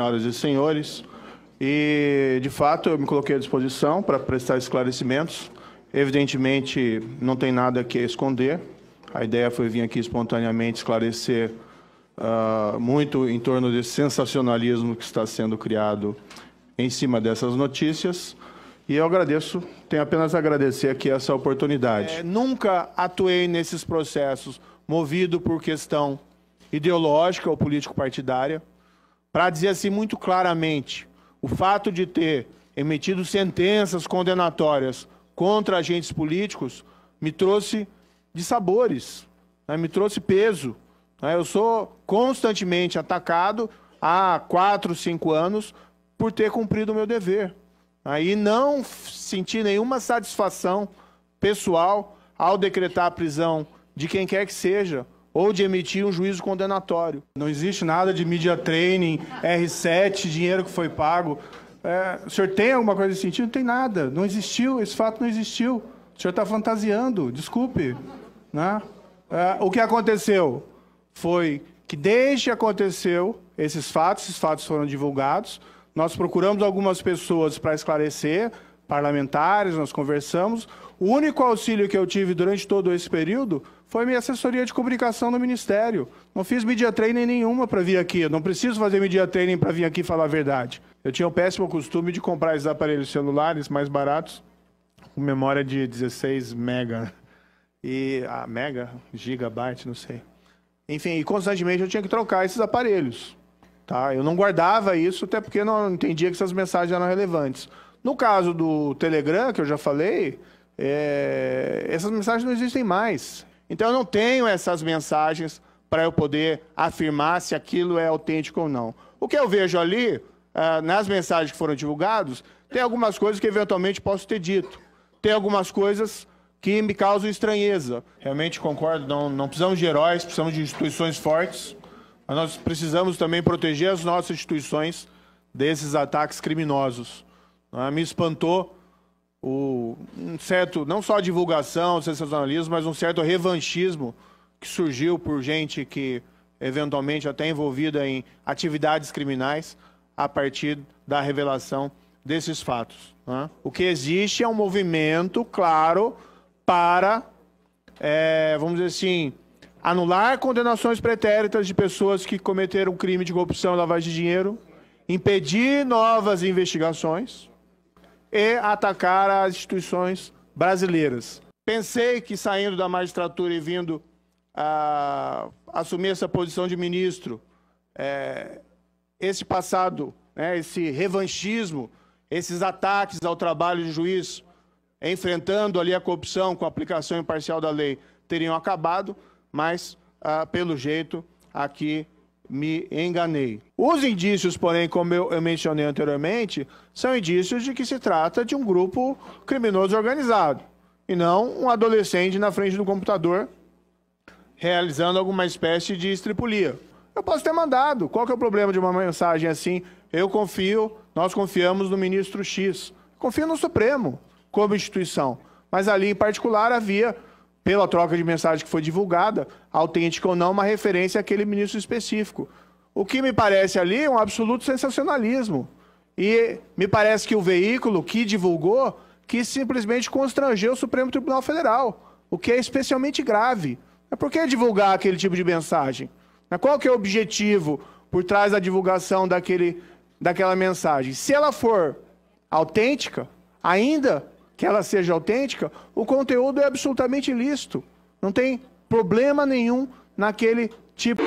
senhoras e senhores. E, de fato, eu me coloquei à disposição para prestar esclarecimentos. Evidentemente, não tem nada que esconder. A ideia foi vir aqui espontaneamente esclarecer uh, muito em torno desse sensacionalismo que está sendo criado em cima dessas notícias. E eu agradeço, tenho apenas a agradecer aqui essa oportunidade. É, nunca atuei nesses processos movido por questão ideológica ou político-partidária para dizer assim muito claramente: o fato de ter emitido sentenças condenatórias contra agentes políticos me trouxe de sabores, né? me trouxe peso. Né? Eu sou constantemente atacado há quatro, cinco anos por ter cumprido o meu dever. Aí né, não senti nenhuma satisfação pessoal ao decretar a prisão de quem quer que seja, ou de emitir um juízo condenatório. Não existe nada de media training, R7, dinheiro que foi pago. É, o senhor tem alguma coisa nesse sentido? Não tem nada. Não existiu, esse fato não existiu. O senhor está fantasiando, desculpe. Né? É, o que aconteceu foi que desde que aconteceu esses fatos, esses fatos foram divulgados, nós procuramos algumas pessoas para esclarecer, parlamentares, nós conversamos. O único auxílio que eu tive durante todo esse período foi minha assessoria de comunicação no Ministério. Não fiz media training nenhuma para vir aqui. Eu não preciso fazer media training para vir aqui falar a verdade. Eu tinha o péssimo costume de comprar esses aparelhos celulares mais baratos, com memória de 16 mega. E. Ah, mega? Gigabyte, não sei. Enfim, constantemente eu tinha que trocar esses aparelhos. Tá? Eu não guardava isso, até porque não entendia que essas mensagens eram relevantes. No caso do Telegram, que eu já falei, é... essas mensagens não existem mais. Então eu não tenho essas mensagens para eu poder afirmar se aquilo é autêntico ou não. O que eu vejo ali, ah, nas mensagens que foram divulgadas, tem algumas coisas que eventualmente posso ter dito. Tem algumas coisas que me causam estranheza. Realmente concordo, não, não precisamos de heróis, precisamos de instituições fortes, mas nós precisamos também proteger as nossas instituições desses ataques criminosos. É? Me espantou o, um certo, não só divulgação, sensacionalismo, mas um certo revanchismo que surgiu por gente que eventualmente até tá envolvida em atividades criminais a partir da revelação desses fatos. Né? O que existe é um movimento claro para, é, vamos dizer assim, anular condenações pretéritas de pessoas que cometeram crime de corrupção e lavagem de dinheiro, impedir novas investigações e atacar as instituições brasileiras. Pensei que saindo da magistratura e vindo a assumir essa posição de ministro, é, esse passado, né, esse revanchismo, esses ataques ao trabalho de juiz, enfrentando ali a corrupção com a aplicação imparcial da lei, teriam acabado, mas, ah, pelo jeito, aqui me enganei. Os indícios, porém, como eu, eu, mencionei anteriormente, são indícios de que se trata de um grupo criminoso organizado e não um adolescente na frente do computador realizando alguma espécie de estripulia. Eu posso ter mandado. Qual que é o problema de uma mensagem assim? Eu confio, nós confiamos no ministro X. Confio no Supremo como instituição. Mas ali em particular havia pela troca de mensagem que foi divulgada, autêntica ou não, uma referência àquele ministro específico. O que me parece ali é um absoluto sensacionalismo. E me parece que o veículo que divulgou que simplesmente constrangeu o Supremo Tribunal Federal, o que é especialmente grave. Por que divulgar aquele tipo de mensagem? Qual que é o objetivo por trás da divulgação daquele, daquela mensagem? Se ela for autêntica, ainda que ela seja autêntica, o conteúdo é absolutamente lícito. Não tem problema nenhum naquele tipo.